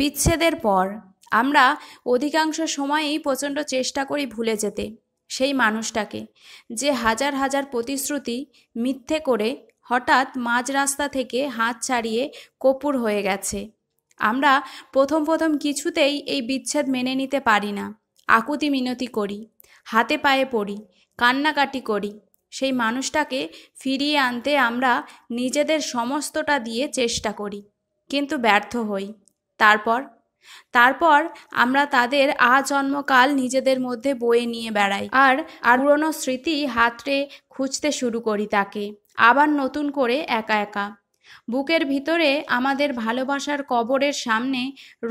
বিচ্ছেদের পর আমরা অধিকাংশ সময়েই প্রচণ্ড চেষ্টা করি ভুলে যেতে সেই মানুষটাকে যে হাজার হাজার প্রতিশ্রুতি মিথ্যে করে হঠাৎ মাঝ রাস্তা থেকে হাত ছাড়িয়ে কপুর হয়ে গেছে আমরা প্রথম প্রথম কিছুতেই এই বিচ্ছেদ মেনে নিতে পারি না আকুতি মিনতি করি হাতে পায়ে পড়ি কান্নাকাটি করি সেই মানুষটাকে ফিরিয়ে আনতে আমরা নিজেদের সমস্তটা দিয়ে চেষ্টা করি কিন্তু ব্যর্থ হই তারপর তারপর আমরা তাদের আজন্মকাল নিজেদের মধ্যে বয়ে নিয়ে বেড়াই আর আর পুরনো স্মৃতি হাতরে খুঁজতে শুরু করি তাকে আবার নতুন করে একা একা বুকের ভিতরে আমাদের ভালোবাসার কবরের সামনে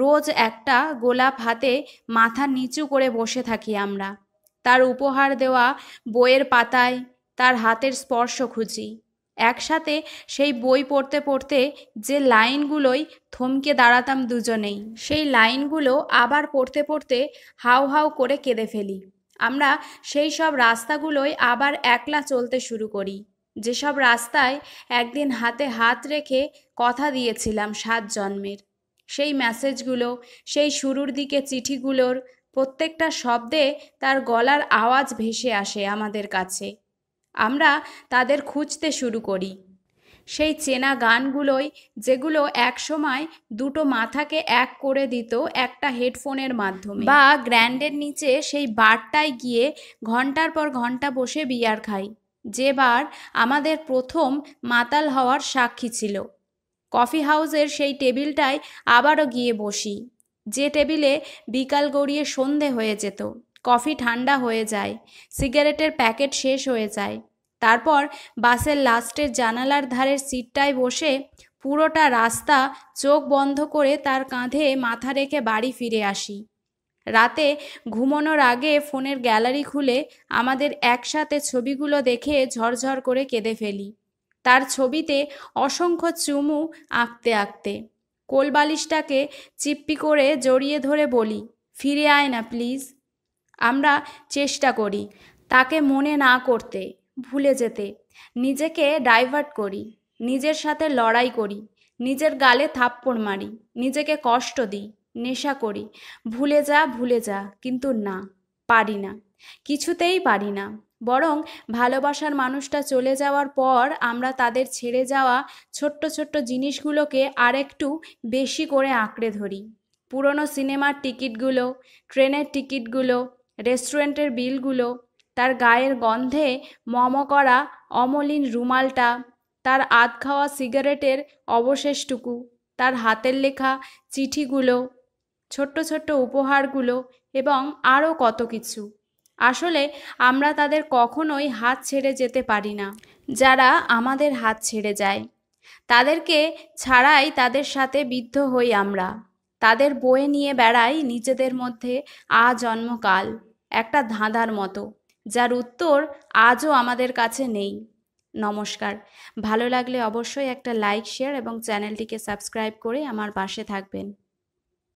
রোজ একটা গোলাপ হাতে মাথা নিচু করে বসে থাকি আমরা তার উপহার দেওয়া বইয়ের পাতায় তার হাতের স্পর্শ খুঁজি একসাথে সেই বই পড়তে পড়তে যে লাইনগুলোই থমকে দাঁড়াতাম দুজনেই সেই লাইনগুলো আবার পড়তে পড়তে হাউ হাউ করে কেঁদে ফেলি আমরা সেই সব রাস্তাগুলোই আবার একলা চলতে শুরু করি যেসব রাস্তায় একদিন হাতে হাত রেখে কথা দিয়েছিলাম সাত জন্মের সেই মেসেজগুলো সেই শুরুর দিকে চিঠিগুলোর প্রত্যেকটা শব্দে তার গলার আওয়াজ ভেসে আসে আমাদের কাছে আমরা তাদের খুঁজতে শুরু করি সেই চেনা গানগুলোই যেগুলো একসময় দুটো মাথাকে এক করে দিত একটা হেডফোনের মাধ্যমে বা গ্র্যান্ডের নিচে সেই বারটায় গিয়ে ঘন্টার পর ঘন্টা বসে বিয়ার খাই যে বার আমাদের প্রথম মাতাল হওয়ার সাক্ষী ছিল কফি হাউসের সেই টেবিলটায় আবারও গিয়ে বসি যে টেবিলে বিকাল গড়িয়ে সন্ধে হয়ে যেত কফি ঠান্ডা হয়ে যায় সিগারেটের প্যাকেট শেষ হয়ে যায় তারপর বাসের লাস্টের জানালার ধারের সিটটায় বসে পুরোটা রাস্তা চোখ বন্ধ করে তার কাঁধে মাথা রেখে বাড়ি ফিরে আসি রাতে ঘুমানোর আগে ফোনের গ্যালারি খুলে আমাদের একসাথে ছবিগুলো দেখে ঝরঝর করে কেঁদে ফেলি তার ছবিতে অসংখ্য চুমু আঁকতে আঁকতে কোলবালিশটাকে চিপ্পি করে জড়িয়ে ধরে বলি ফিরে আয় না প্লিজ আমরা চেষ্টা করি তাকে মনে না করতে ভুলে যেতে নিজেকে ডাইভার্ট করি নিজের সাথে লড়াই করি নিজের গালে থাপ্পড় মারি নিজেকে কষ্ট দিই নেশা করি ভুলে যা ভুলে যা কিন্তু না পারি না কিছুতেই পারি না বরং ভালোবাসার মানুষটা চলে যাওয়ার পর আমরা তাদের ছেড়ে যাওয়া ছোট্ট ছোট্ট জিনিসগুলোকে আরেকটু বেশি করে আঁকড়ে ধরি পুরনো সিনেমার টিকিটগুলো ট্রেনের টিকিটগুলো রেস্টুরেন্টের বিলগুলো তার গায়ের গন্ধে মম করা অমলিন রুমালটা তার আধ খাওয়া সিগারেটের অবশেষটুকু তার হাতের লেখা চিঠিগুলো ছোট্ট ছোট্ট উপহারগুলো এবং আরও কত কিছু আসলে আমরা তাদের কখনোই হাত ছেড়ে যেতে পারি না যারা আমাদের হাত ছেড়ে যায় তাদেরকে ছাড়াই তাদের সাথে বিদ্ধ হই আমরা তাদের বয়ে নিয়ে বেড়ায় নিজেদের মধ্যে আজন্মকাল একটা ধাঁধার মতো যার উত্তর আজও আমাদের কাছে নেই নমস্কার ভালো লাগলে অবশ্যই একটা লাইক শেয়ার এবং চ্যানেলটিকে সাবস্ক্রাইব করে আমার পাশে থাকবেন